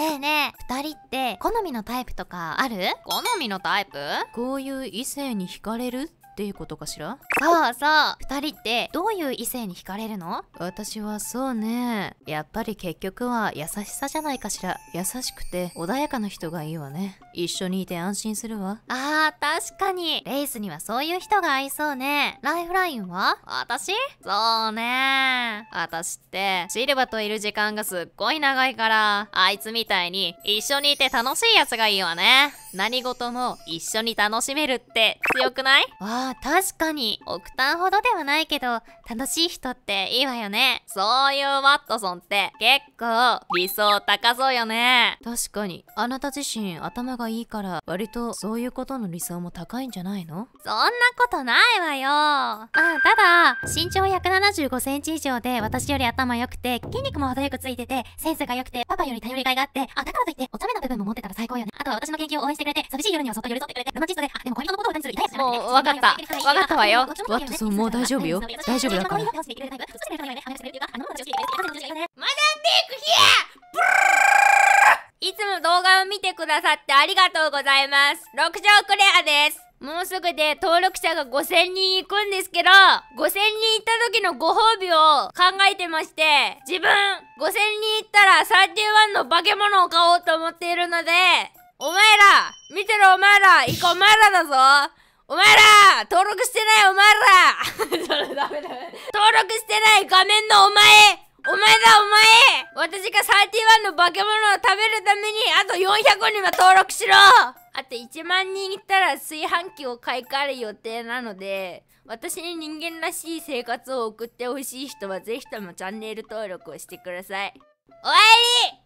ねえねえ2人って好みのタイプとかある好みのタイプこういう異性に惹かれるっていうことかしらそうそう2人ってどういう異性に惹かれるの私はそうねやっぱり結局は優しさじゃないかしら優しくて穏やかな人がいいわね一緒にいて安心するわあー確かにレイスにはそういう人が合いそうねライフラインは私そうね私ってシルバといる時間がすっごい長いからあいつみたいに一緒にいて楽しいやつがいいわね何事も一緒に楽しめるって強くないあああ確かに億単ほどではないけど楽しい人っていいわよねそういうワットソンって結構理想高そうよね確かにあなた自身頭がいいから割とそういうことの理想も高いんじゃないのそんなことないわよあただ身長175センチ以上で私より頭良くて筋肉も程よくついててセンスが良くてパパより頼りがいがあってあだからといってお茶分も持ってたら最高よね。あとは私の研究を応援してくれて、寂しい夜にはそっと寄り添ってくれて、ロマンチストで、あ、でも恋人のことを歌にする痛いやつもう、わかった。わかったわよ。ワットソン、もう大丈夫よ。大丈夫だから。まだテイクヒアいつも動画を見てくださってありがとうございます。六条クレアです。もうすぐで登録者が5000人いくんですけど、5000人いった時のご褒美を考えてまして、自分、5000人いったら31の化け物を買おうと思っているので、お前ら見てろお前ら一こお前らだぞお前ら登録してないお前ら それダメダメ登録してない画面のお前お前だお前私が31の化け物を食べるためにあと400人は登録しろあと1万人いたら炊飯器を買い替える予定なので、私に人間らしい生活を送ってほしい人はぜひともチャンネル登録をしてください。終わり